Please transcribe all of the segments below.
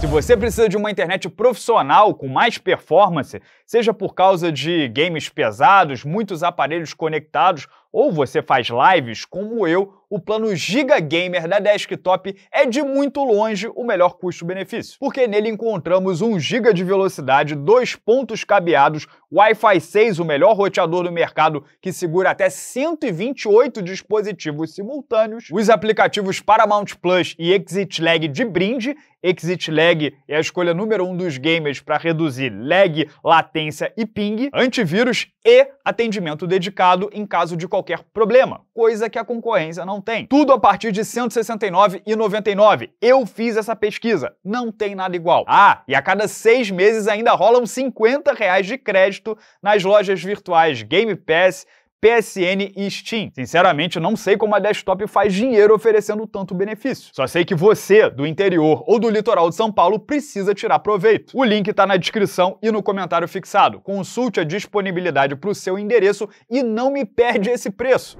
Se você precisa de uma internet profissional com mais performance, seja por causa de games pesados, muitos aparelhos conectados, ou você faz lives como eu, o plano Giga Gamer da Desktop é de muito longe o melhor custo-benefício, porque nele encontramos 1 GB de velocidade, dois pontos cabeados, Wi-Fi 6, o melhor roteador do mercado, que segura até 128 dispositivos simultâneos, os aplicativos Paramount Plus e Exit Lag de brinde, Exit Lag é a escolha número um dos gamers para reduzir lag, latência, e ping, antivírus e atendimento dedicado em caso de qualquer problema, coisa que a concorrência não tem. Tudo a partir de R$ 169,99. Eu fiz essa pesquisa, não tem nada igual. Ah, e a cada seis meses ainda rolam R$ reais de crédito nas lojas virtuais Game Pass, PSN e Steam. Sinceramente, não sei como a desktop faz dinheiro oferecendo tanto benefício. Só sei que você, do interior ou do litoral de São Paulo, precisa tirar proveito. O link está na descrição e no comentário fixado. Consulte a disponibilidade para o seu endereço e não me perde esse preço.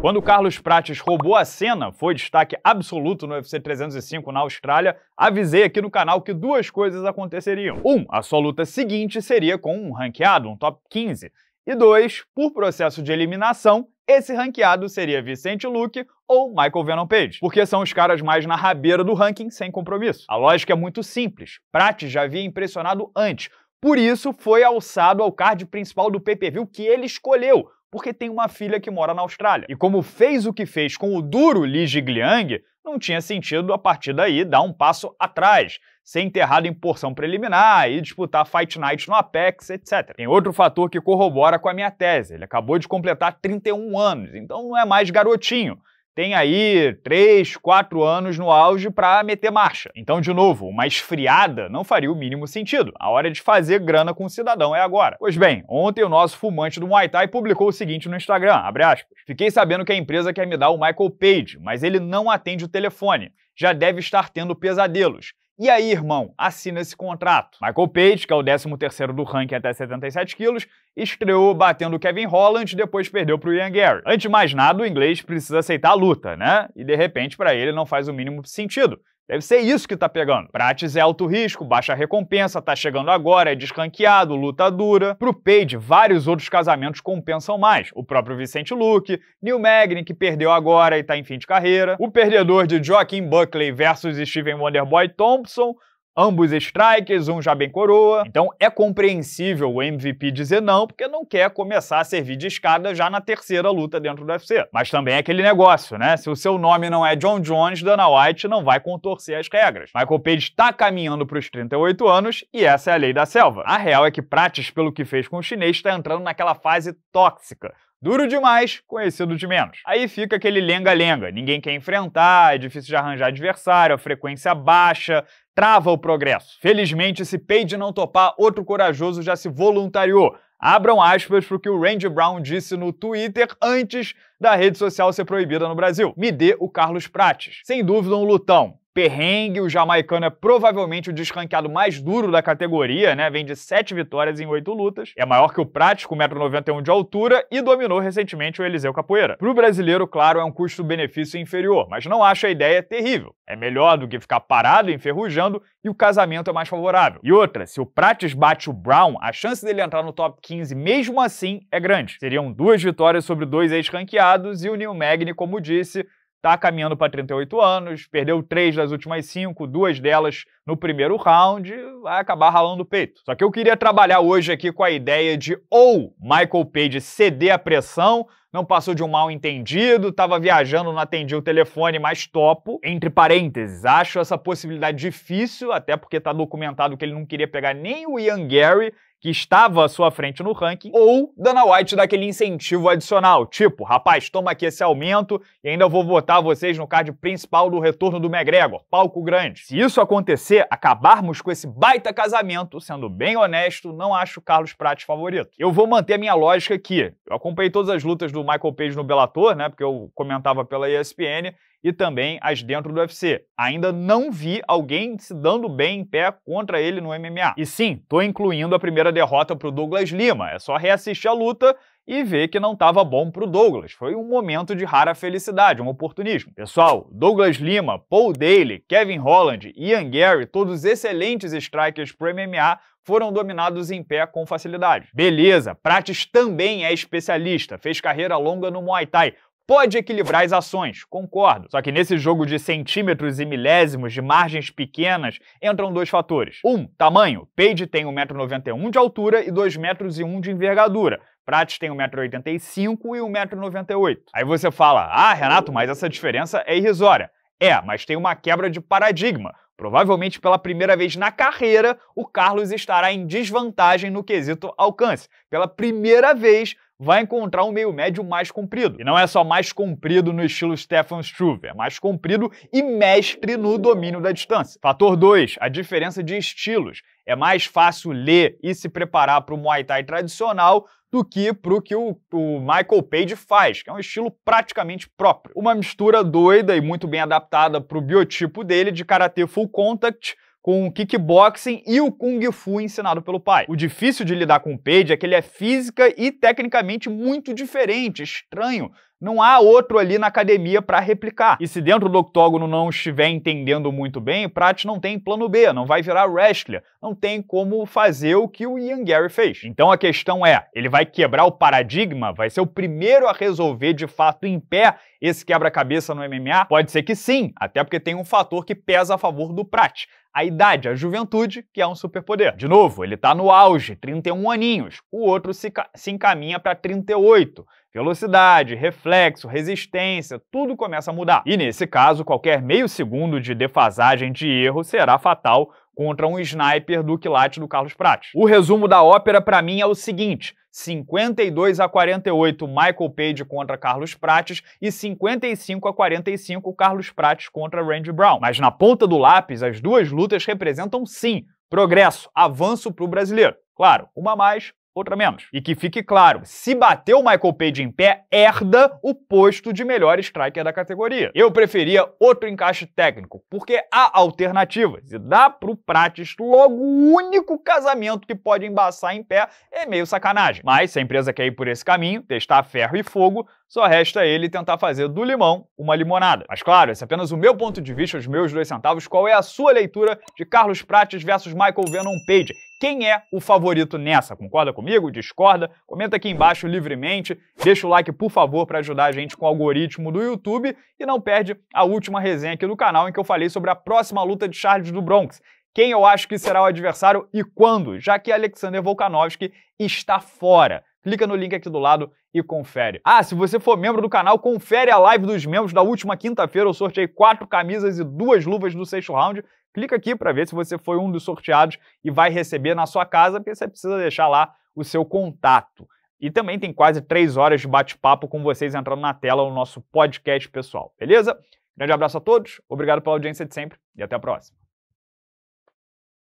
Quando Carlos Prates roubou a cena, foi destaque absoluto no UFC 305 na Austrália, avisei aqui no canal que duas coisas aconteceriam. Um, a sua luta seguinte seria com um ranqueado, um top 15. E dois, por processo de eliminação, esse ranqueado seria Vicente Luque ou Michael Venom Page, porque são os caras mais na rabeira do ranking sem compromisso. A lógica é muito simples. Pratt já havia impressionado antes, por isso foi alçado ao card principal do PPV que ele escolheu, porque tem uma filha que mora na Austrália. E como fez o que fez com o duro Lee Jigliang, não tinha sentido, a partir daí, dar um passo atrás, ser enterrado em porção preliminar e disputar Fight Night no Apex, etc. Tem outro fator que corrobora com a minha tese. Ele acabou de completar 31 anos, então não é mais garotinho tem aí três, quatro anos no auge para meter marcha. Então, de novo, uma esfriada não faria o mínimo sentido. A hora de fazer grana com o cidadão é agora. Pois bem, ontem o nosso fumante do Muay Thai publicou o seguinte no Instagram, abre aspas, Fiquei sabendo que a empresa quer me dar o Michael Page, mas ele não atende o telefone. Já deve estar tendo pesadelos. E aí, irmão, assina esse contrato. Michael Page, que é o 13º do ranking até 77 quilos, estreou batendo Kevin Holland e depois perdeu para o Ian Gary. Antes de mais nada, o inglês precisa aceitar a luta, né? E de repente, para ele, não faz o mínimo sentido Deve ser isso que tá pegando. Prates é alto risco, baixa recompensa, tá chegando agora, é descanqueado, luta dura. Pro Page, vários outros casamentos compensam mais. O próprio Vicente Luke, Neil Magny, que perdeu agora e tá em fim de carreira. O perdedor de Joaquim Buckley versus Steven Wonderboy Thompson ambos strikers, um já bem coroa. Então é compreensível o MVP dizer não, porque não quer começar a servir de escada já na terceira luta dentro do UFC. Mas também é aquele negócio, né? Se o seu nome não é John Jones, Dana White não vai contorcer as regras. Michael Page está caminhando para os 38 anos e essa é a lei da selva. A real é que Prates, pelo que fez com o chinês, está entrando naquela fase tóxica Duro demais, conhecido de menos. Aí fica aquele lenga-lenga, ninguém quer enfrentar, é difícil de arranjar adversário, a frequência baixa, trava o progresso. Felizmente, se Page não topar, outro corajoso já se voluntariou. Abram aspas para o que o Randy Brown disse no Twitter antes da rede social ser proibida no Brasil. Me dê o Carlos Prates. Sem dúvida um lutão, perrengue. O jamaicano é provavelmente o desranqueado mais duro da categoria, né? Vem de sete vitórias em oito lutas. É maior que o prático, 1,91m de altura, e dominou recentemente o Eliseu Capoeira. Para o brasileiro, claro, é um custo-benefício inferior, mas não acho a ideia terrível. É melhor do que ficar parado, enferrujando, e o casamento é mais favorável. E outra, se o Prates bate o Brown, a chance dele entrar no top 15 mesmo assim é grande. Seriam duas vitórias sobre dois ex-ranqueados e o Neil Magny, como disse, está caminhando para 38 anos, perdeu três das últimas cinco, duas delas no primeiro round, vai acabar ralando o peito. Só que eu queria trabalhar hoje aqui com a ideia de ou Michael Page ceder à pressão, não passou de um mal entendido, estava viajando, não atendi o telefone, mas topo. Entre parênteses, acho essa possibilidade difícil, até porque está documentado que ele não queria pegar nem o Ian Gary que estava à sua frente no ranking, ou Dana White dá aquele incentivo adicional, tipo, rapaz, toma aqui esse aumento e ainda vou votar vocês no card principal do retorno do McGregor, palco grande. Se isso acontecer, acabarmos com esse baita casamento, sendo bem honesto, não acho o Carlos Prates favorito. Eu vou manter a minha lógica aqui. Eu acompanhei todas as lutas do Michael Page no Bellator, né, porque eu comentava pela ESPN, e também as dentro do UFC. Ainda não vi alguém se dando bem em pé contra ele no MMA. E sim, tô incluindo a primeira derrota pro Douglas Lima. É só reassistir a luta e ver que não estava bom para o Douglas. Foi um momento de rara felicidade, um oportunismo. Pessoal, Douglas Lima, Paul Daly, Kevin Holland, Ian Gary, todos excelentes strikers pro MMA, foram dominados em pé com facilidade. Beleza, Prates também é especialista, fez carreira longa no Muay Thai, pode equilibrar as ações, concordo. Só que nesse jogo de centímetros e milésimos de margens pequenas entram dois fatores. Um, tamanho. Page tem 1,91m de altura e 2,01m de envergadura. Prates tem 1,85m e 1,98m. Aí você fala, ah, Renato, mas essa diferença é irrisória. É, mas tem uma quebra de paradigma. Provavelmente pela primeira vez na carreira, o Carlos estará em desvantagem no quesito alcance. Pela primeira vez, vai encontrar um meio médio mais comprido. E não é só mais comprido no estilo Stefan Struve, é mais comprido e mestre no domínio da distância. Fator 2, a diferença de estilos. É mais fácil ler e se preparar para o Muay Thai tradicional do que para o que o Michael Page faz, que é um estilo praticamente próprio. Uma mistura doida e muito bem adaptada para o biotipo dele de karatê full contact com o kickboxing e o kung fu ensinado pelo pai. O difícil de lidar com o Page é que ele é física e tecnicamente muito diferente, estranho. Não há outro ali na academia para replicar. E se dentro do octógono não estiver entendendo muito bem, Pratt não tem plano B, não vai virar wrestler, não tem como fazer o que o Ian Gary fez. Então a questão é, ele vai quebrar o paradigma, vai ser o primeiro a resolver de fato em pé esse quebra-cabeça no MMA? Pode ser que sim, até porque tem um fator que pesa a favor do Prat. A idade, a juventude, que é um superpoder. De novo, ele está no auge, 31 aninhos. O outro se, se encaminha para 38. Velocidade, reflexo, resistência, tudo começa a mudar. E nesse caso, qualquer meio segundo de defasagem de erro será fatal contra um sniper do quilate do Carlos Prates. O resumo da ópera para mim é o seguinte: 52 a 48 Michael Page contra Carlos Prates e 55 a 45 Carlos Prates contra Randy Brown. Mas na ponta do lápis, as duas lutas representam sim progresso, avanço para o brasileiro. Claro, uma mais, outra menos. E que fique claro, se bater o Michael Page em pé, herda o posto de melhor striker da categoria. Eu preferia outro encaixe técnico, porque há alternativas e dá pro Prates logo o único casamento que pode embaçar em pé é meio sacanagem. Mas se a empresa quer ir por esse caminho, testar ferro e fogo, só resta ele tentar fazer do limão uma limonada. Mas claro, esse é apenas o meu ponto de vista, os meus dois centavos. Qual é a sua leitura de Carlos Prates versus Michael Venom Page? quem é o favorito nessa. Concorda comigo? Discorda? Comenta aqui embaixo livremente. Deixa o like, por favor, para ajudar a gente com o algoritmo do YouTube. E não perde a última resenha aqui do canal em que eu falei sobre a próxima luta de Charles do Bronx. Quem eu acho que será o adversário e quando, já que Alexander Volkanovski está fora clica no link aqui do lado e confere. Ah, se você for membro do canal, confere a live dos membros da última quinta-feira. Eu sorteei quatro camisas e duas luvas do sexto round. Clica aqui para ver se você foi um dos sorteados e vai receber na sua casa, porque você precisa deixar lá o seu contato. E também tem quase três horas de bate-papo com vocês entrando na tela no nosso podcast pessoal, beleza? Grande abraço a todos, obrigado pela audiência de sempre e até a próxima.